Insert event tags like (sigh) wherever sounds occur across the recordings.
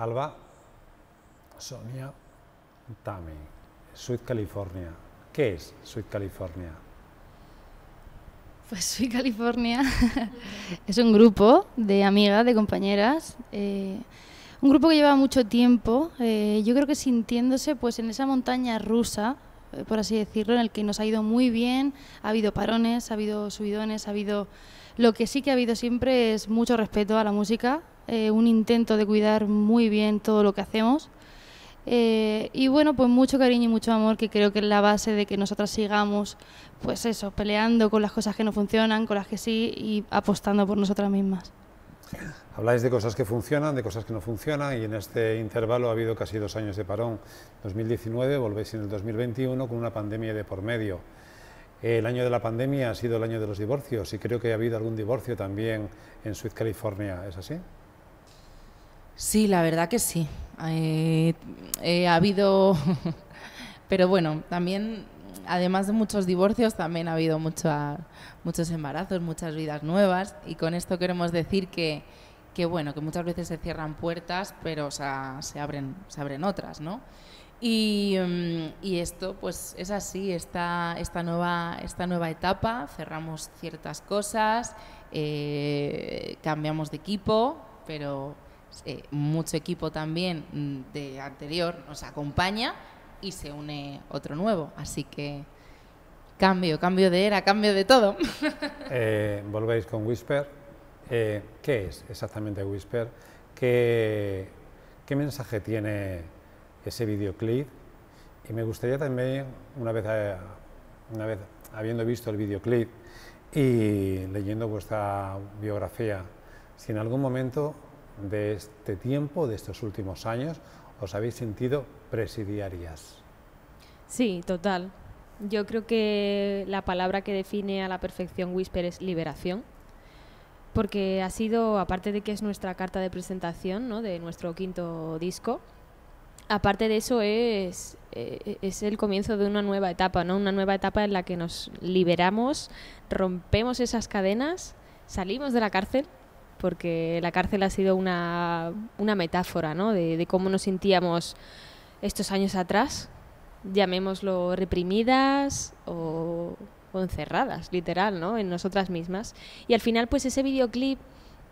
Alba, Sonia, Tami, Sweet California. ¿Qué es Sweet California? Pues Sweet California (laughs) es un grupo de amigas, de compañeras, eh, un grupo que lleva mucho tiempo, eh, yo creo que sintiéndose pues en esa montaña rusa, eh, por así decirlo, en el que nos ha ido muy bien, ha habido parones, ha habido subidones, ha habido... Lo que sí que ha habido siempre es mucho respeto a la música, eh, un intento de cuidar muy bien todo lo que hacemos. Eh, y bueno, pues mucho cariño y mucho amor, que creo que es la base de que nosotras sigamos, pues eso, peleando con las cosas que no funcionan, con las que sí, y apostando por nosotras mismas. Habláis de cosas que funcionan, de cosas que no funcionan, y en este intervalo ha habido casi dos años de parón. 2019, volvéis en el 2021 con una pandemia de por medio. El año de la pandemia ha sido el año de los divorcios y creo que ha habido algún divorcio también en suiza, California, ¿es así? Sí, la verdad que sí. Eh, eh, ha habido, (laughs) pero bueno, también, además de muchos divorcios, también ha habido muchos embarazos, muchas vidas nuevas. Y con esto queremos decir que, bueno, que muchas veces se cierran puertas, pero se, abren, se abren otras, ¿no? Mm, y, esto, pues es así, esta, esta, nueva, esta nueva etapa, cerramos ciertas cosas, eh, cambiamos de equipo, pero eh, mucho equipo también mm, de anterior nos acompaña y se une otro nuevo. Así que cambio, cambio de era, cambio de todo. (laughs) Eh, volvéis con Whisper. Eh, ¿Qué es exactamente Whisper? ¿Qué, ¿Qué, mensaje tiene ese videoclip? Y me gustaría también, una vez, una vez habiendo visto el videoclip y leyendo vuestra biografía, si en algún momento de este tiempo, de estos últimos años, os habéis sentido presidiarias. Sí, total. Yo creo que la palabra que define a la perfección Whisper es liberación, porque ha sido, aparte de que es nuestra carta de presentación ¿no? de nuestro quinto disco, aparte de eso es, eh, es el comienzo de una nueva etapa, ¿no? Una nueva etapa en la que nos liberamos, rompemos esas cadenas, salimos de la cárcel porque la cárcel ha sido una, metáfora ¿no? de, cómo nos sentíamos estos años atrás, llamémoslo reprimidas o, encerradas, literal, ¿no? En nosotras mismas. Y al final, pues ese videoclip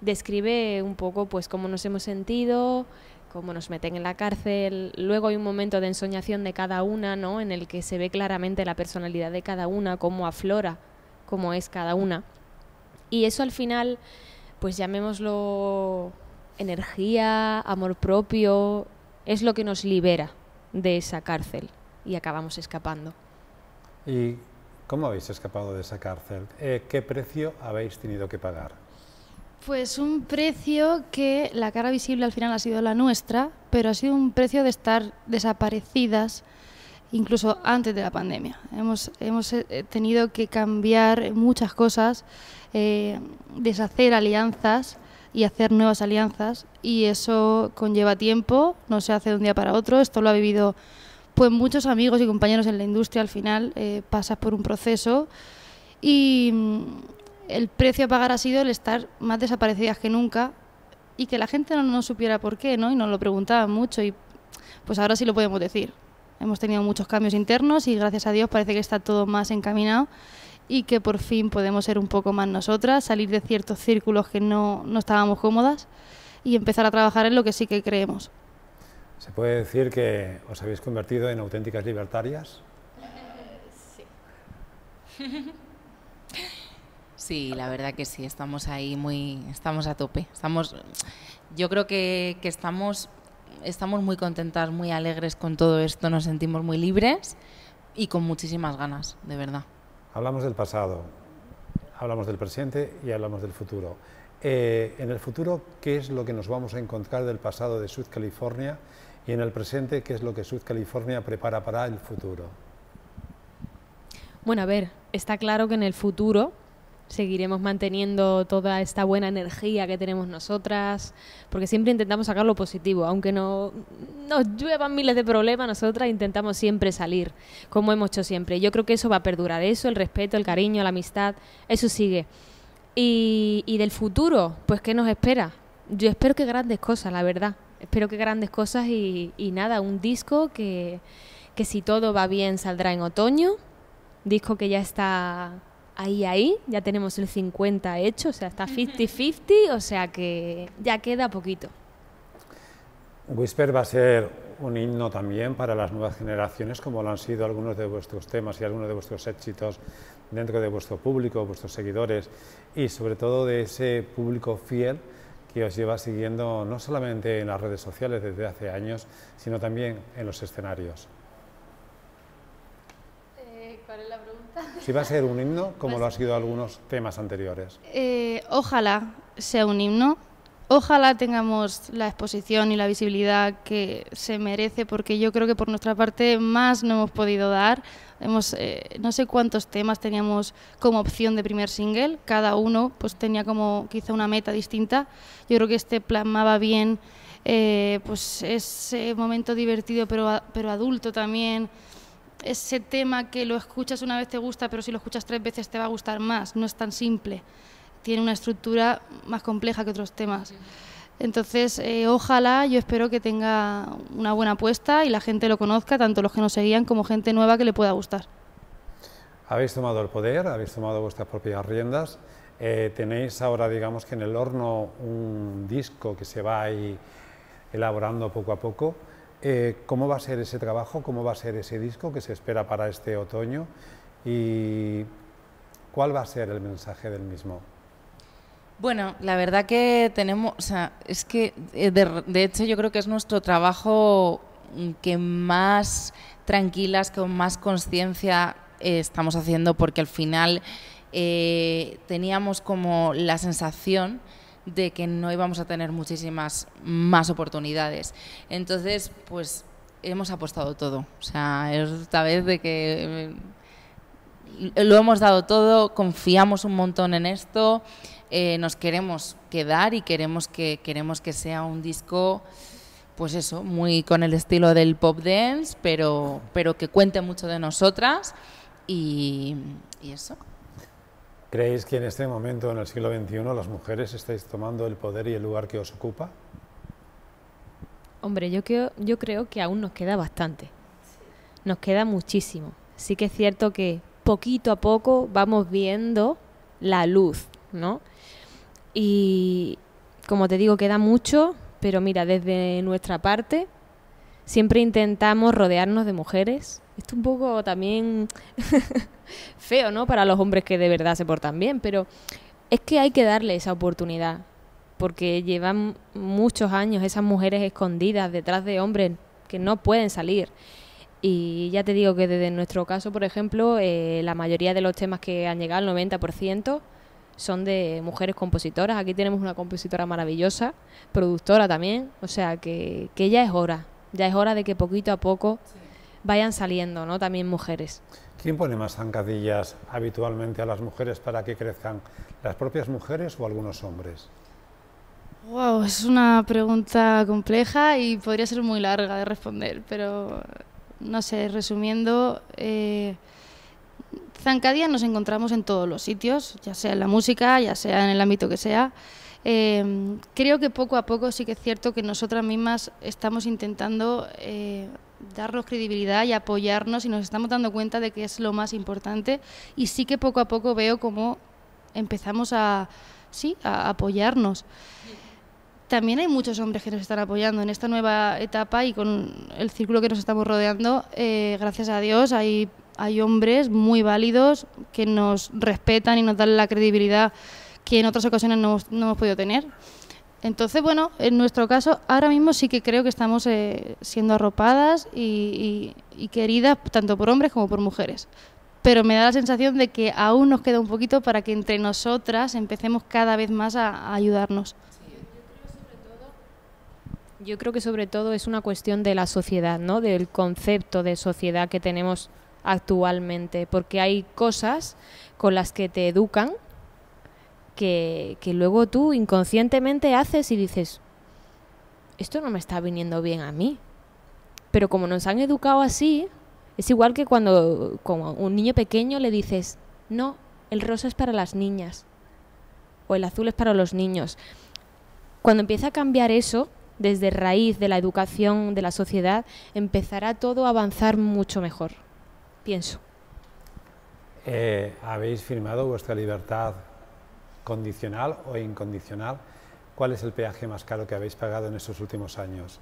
describe un poco, pues, cómo nos hemos sentido, cómo nos meten en la cárcel. Luego hay un momento de ensoñación de cada una, ¿no? En el que se ve claramente la personalidad de cada una, cómo aflora, cómo es cada una. Y eso al final pues llamémoslo energía, amor propio, es lo que nos libera de esa cárcel y acabamos escapando. ¿Y cómo habéis escapado de esa cárcel? Eh, ¿Qué precio habéis tenido que pagar? Pues un precio que la cara visible al final ha sido la nuestra, pero ha sido un precio de estar desaparecidas, incluso antes de la pandemia. Hemos, hemos eh, tenido que cambiar muchas cosas, eh, deshacer alianzas y hacer nuevas alianzas y eso conlleva tiempo, no se hace de un día para otro, esto lo ha vivido pues muchos amigos y compañeros en la industria al final, eh, pasas por un proceso y mm, el precio a pagar ha sido el estar más desaparecidas que nunca y que la gente no, supiera por qué, ¿no? Y nos lo preguntaban mucho y pues ahora sí lo podemos decir. Hemos tenido muchos cambios internos y gracias a Dios parece que está todo más encaminado y que por fin podemos ser un poco más nosotras, salir de ciertos círculos que no, estábamos cómodas y empezar a trabajar en lo que sí que creemos. ¿Se puede decir que os habéis convertido en auténticas libertarias? Sí. (laughs) Sí, la verdad que sí, estamos ahí muy, estamos a tope. Estamos, yo creo que, que estamos estamos muy contentas, muy alegres con todo esto, nos sentimos muy libres y con muchísimas ganas, de verdad. Hablamos del pasado, hablamos del presente y hablamos del futuro. Eh, en el futuro, ¿qué es lo que nos vamos a encontrar del pasado de Sud California? Y en el presente, ¿qué es lo que Sud California prepara para el futuro? Bueno, a ver, está claro que en el futuro seguiremos manteniendo toda esta buena energía que tenemos nosotras, porque siempre intentamos sacar lo positivo, aunque no nos lluevan miles de problemas, nosotras intentamos siempre salir, como hemos hecho siempre. Yo creo que eso va a perdurar, eso, el respeto, el cariño, la amistad, eso sigue. Y, y del futuro, pues, ¿qué nos espera? Yo espero que grandes cosas, la verdad. Espero que grandes cosas y, nada, un disco que, que si todo va bien saldrá en otoño, disco que ya está ahí, ahí, ya tenemos el 50 hecho, o sea, está 50-50, o sea que ya queda poquito. Whisper va a ser un himno también para las nuevas generaciones, como lo han sido algunos de vuestros temas y algunos de vuestros éxitos dentro de vuestro público, vuestros seguidores y sobre todo de ese público fiel que os lleva siguiendo no solamente en las redes sociales desde hace años, sino también en los escenarios. Si va a ser un himno, como pues lo ha sido algunos temas anteriores. Eh, ojalá sea un himno. Ojalá tengamos la exposición y la visibilidad que se merece, porque yo creo que por nuestra parte más no hemos podido dar. Hemos, eh, no sé cuántos temas teníamos como opción de primer single, cada uno pues tenía como quizá una meta distinta. Yo creo que este plasmaba bien eh, pues ese momento divertido pero, pero adulto también ese tema que lo escuchas una vez te gusta, pero si lo escuchas tres veces te va a gustar más. No es tan simple. Tiene una estructura más compleja que otros temas. Entonces, eh, ojalá, yo espero que tenga una buena apuesta y la gente lo conozca, tanto los que nos seguían como gente nueva que le pueda gustar. Habéis tomado el poder, habéis tomado vuestras propias riendas. Eh, tenéis ahora, digamos que en el horno, un disco que se va ahí elaborando poco a poco. Eh, cómo va a ser ese trabajo, cómo va a ser ese disco que se espera para este otoño y cuál va a ser el mensaje del mismo. Bueno, la verdad que tenemos, o sea, es que eh, de, hecho yo creo que es nuestro trabajo mm, que más tranquilas, con más conciencia eh, estamos haciendo porque al final teníamos como la sensación de que no íbamos a tener muchísimas más oportunidades. Entonces, pues hemos apostado todo. O sea, esta vez de que eh, lo hemos dado todo, confiamos un montón en esto, eh, nos queremos quedar y queremos que, queremos que sea un disco, pues eso, muy con el estilo del pop dance, pero, pero que cuente mucho de nosotras y eso. ¿Creéis que en este momento, en el siglo XXI, las mujeres estáis tomando el poder y el lugar que os ocupa? Hombre, yo creo, que aún nos queda bastante. Nos queda muchísimo. Sí que es cierto que poquito a poco vamos viendo la luz, ¿no? Y como te digo, queda mucho, pero mira, desde nuestra parte siempre intentamos rodearnos de mujeres esto un poco también (laughs) feo, ¿no? Para los hombres que de verdad se portan bien, pero es que hay que darle esa oportunidad, porque llevan muchos años esas mujeres escondidas detrás de hombres que no pueden salir. Y ya te digo que desde nuestro caso, por ejemplo, eh, la mayoría de los temas que han llegado, el 90%, son de mujeres compositoras. Aquí tenemos una compositora maravillosa, productora también, o sea que, que ya es hora, ya es hora de que poquito a poco vayan saliendo, ¿no? También mujeres. ¿Quién pone más zancadillas habitualmente a las mujeres para que crezcan? ¿Las propias mujeres o algunos hombres? Wow, es una pregunta compleja y podría ser muy larga de responder, pero no sé, resumiendo, eh, zancadillas nos encontramos en todos los sitios, ya sea en la música, ya sea en el ámbito que sea. Eh, creo que poco a poco sí que es cierto que nosotras mismas estamos intentando eh, darnos credibilidad y apoyarnos y nos estamos dando cuenta de que es lo más importante y sí que poco a poco veo cómo empezamos a, sí, a apoyarnos. También hay muchos hombres que nos están apoyando en esta nueva etapa y con el círculo que nos estamos rodeando, eh, gracias a Dios hay, hay hombres muy válidos que nos respetan y nos dan la credibilidad que en otras ocasiones no hemos podido tener. Entonces, bueno, en nuestro caso, ahora mismo sí que creo que estamos eh, siendo arropadas y, queridas tanto por hombres como por mujeres. Pero me da la sensación de que aún nos queda un poquito para que entre nosotras empecemos cada vez más a, a ayudarnos. Yo creo que sobre todo es una cuestión de la sociedad, ¿no? Del concepto de sociedad que tenemos actualmente, porque hay cosas con las que te educan que, luego tú inconscientemente haces y dices, esto no me está viniendo bien a mí. Pero como nos han educado así, es igual que cuando como un niño pequeño le dices, no, el rosa es para las niñas o el azul es para los niños. Cuando empieza a cambiar eso, desde raíz de la educación de la sociedad, empezará todo a avanzar mucho mejor, pienso. Eh, habéis firmado vuestra libertad condicional o incondicional, ¿cuál es el peaje más caro que habéis pagado en estos últimos años?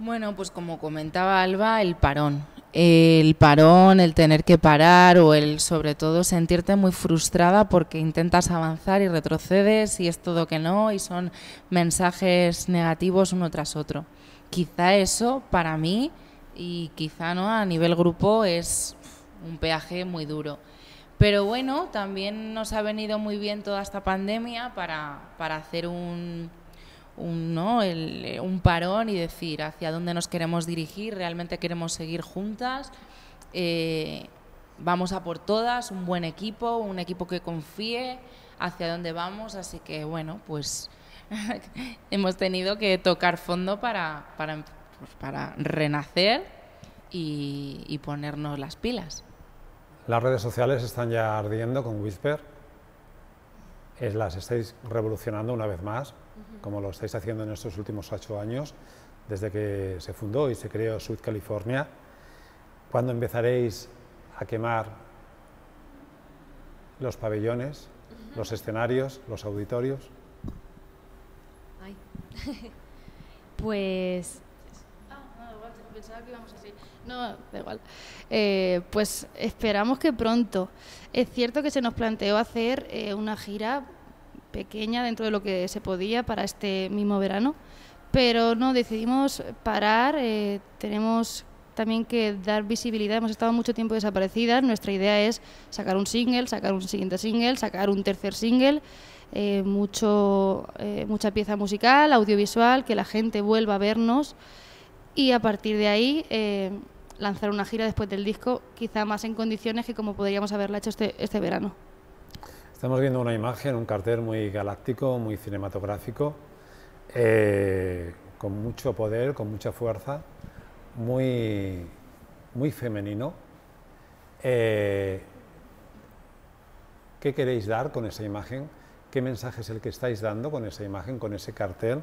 Bueno, pues como comentaba Alba, el parón. El parón, el tener que parar o el sobre todo sentirte muy frustrada porque intentas avanzar y retrocedes y es todo que no y son mensajes negativos uno tras otro. Quizá eso para mí y quizá no a nivel grupo es un peaje muy duro. Pero bueno, también nos ha venido muy bien toda esta pandemia para, hacer un, ¿no? Eh, parón y decir hacia dónde nos queremos dirigir, realmente queremos seguir juntas. Eh, vamos a por todas, un buen equipo, un equipo que confíe hacia dónde vamos, así que bueno, pues (laughs) hemos tenido que tocar fondo para, para, pues, renacer y ponernos las pilas. Las redes sociales están ya ardiendo con Whisper. Es, las estáis revolucionando una vez más, como lo estáis haciendo en estos últimos ocho años, desde que se fundó y se creó Sud California. ¿Cuándo empezaréis a quemar los pabellones, los escenarios, los auditorios? Ay. (laughs) pues... Ah, no, pensaba que íbamos así. No, da igual. Eh, pues esperamos que pronto. Es cierto que se nos planteó hacer eh, una gira pequeña dentro de lo que se podía para este mismo verano, pero no, decidimos parar. Eh, tenemos también que dar visibilidad. Hemos estado mucho tiempo desaparecidas. Nuestra idea es sacar un single, sacar un siguiente single, sacar un tercer single. mucho, mucha pieza musical, audiovisual, que la gente vuelva a vernos y a partir de ahí eh, lanzar una gira después del disco, quizá más en condiciones que como podríamos haberla hecho este, este verano. Estamos viendo una imagen, un cartel muy galáctico, muy cinematográfico, eh, con mucho poder, con mucha fuerza, muy, muy femenino. Eh, ¿Qué queréis dar con esa imagen? ¿Qué mensaje es el que estáis dando con esa imagen, con ese cartel?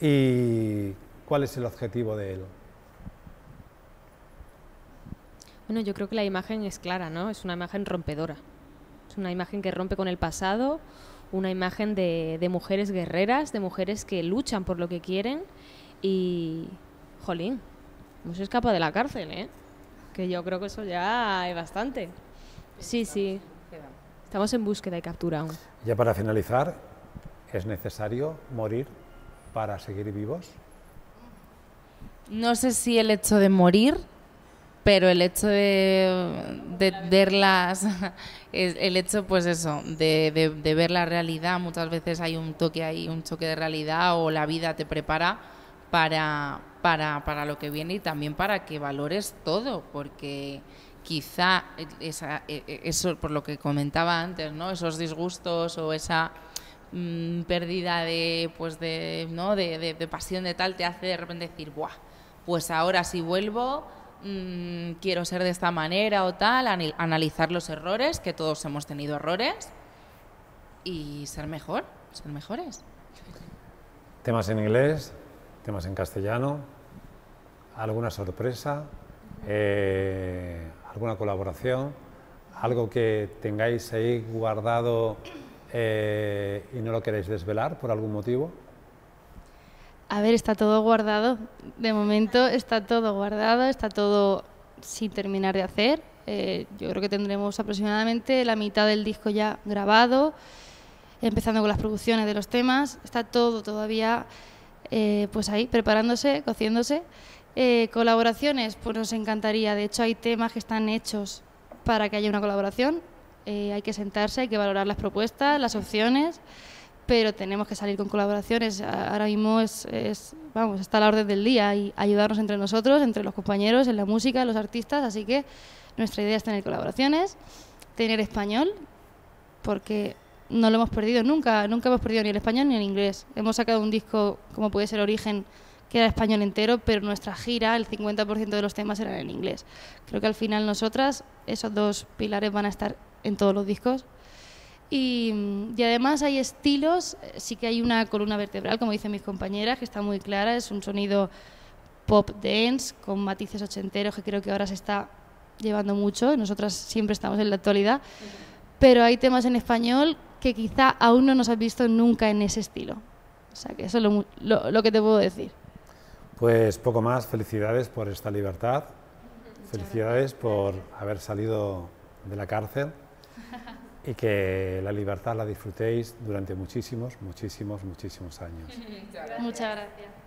Y ¿Cuál es el objetivo de él? Bueno, yo creo que la imagen es clara, ¿no? Es una imagen rompedora. Es una imagen que rompe con el pasado, una imagen de, de mujeres guerreras, de mujeres que luchan por lo que quieren y... Jolín, no se escapa de la cárcel, ¿eh? Que yo creo que eso ya es bastante. Sí, sí. Estamos en búsqueda y captura aún. Ya para finalizar, ¿es necesario morir para seguir vivos? No sé si el hecho de morir, pero el hecho de, verlas, (laughs) el hecho pues eso, de, ver la realidad, muchas veces hay un toque ahí, un choque de realidad o la vida te prepara para, para, lo que viene y también para que valores todo, porque quizá e, e, eso por lo que comentaba antes, ¿no? Esos disgustos o esa mm, pérdida de pues de, ¿no? De, de, de, pasión de tal te hace de repente decir, ¡buah! pues ahora si vuelvo mm, quiero ser de esta manera o tal, analizar los errores, que todos hemos tenido errores, y ser mejor, ser mejores. Temas en inglés, temas en castellano, alguna sorpresa, eh, alguna colaboración, algo que tengáis ahí guardado eh, y no lo queréis desvelar por algún motivo. A ver, está todo guardado. De momento está todo guardado, está todo sin terminar de hacer. Eh, yo creo que tendremos aproximadamente la mitad del disco ya grabado, empezando con las producciones de los temas. Está todo todavía eh, pues ahí, preparándose, cociéndose. Eh, colaboraciones, pues nos encantaría. De hecho, hay temas que están hechos para que haya una colaboración. hay que sentarse, hay que valorar las propuestas, las opciones pero tenemos que salir con colaboraciones. Ahora mismo es, vamos, está la orden del día y ayudarnos entre nosotros, entre los compañeros, en la música, los artistas, así que nuestra idea es tener colaboraciones, tener español, porque no lo hemos perdido nunca, nunca hemos perdido ni el español ni el inglés. Hemos sacado un disco como puede ser Origen, que era español entero, pero nuestra gira, el 50% de los temas eran en inglés. Creo que al final nosotras, esos dos pilares van a estar en todos los discos y, además hay estilos, eh, sí que hay una columna vertebral, como dicen mis compañeras, que está muy clara, es un sonido pop dance con matices ochenteros que creo que ahora se está llevando mucho, nosotras siempre estamos en la actualidad, pero hay temas en español que quizá aún no nos has visto nunca en ese estilo. O sea, que eso es lo que te puedo decir. Pues poco más, felicidades por esta libertad, felicidades por haber salido de la cárcel y que la libertad la disfrutéis durante muchísimos, muchísimos, muchísimos años. (laughs) Muchas gracias.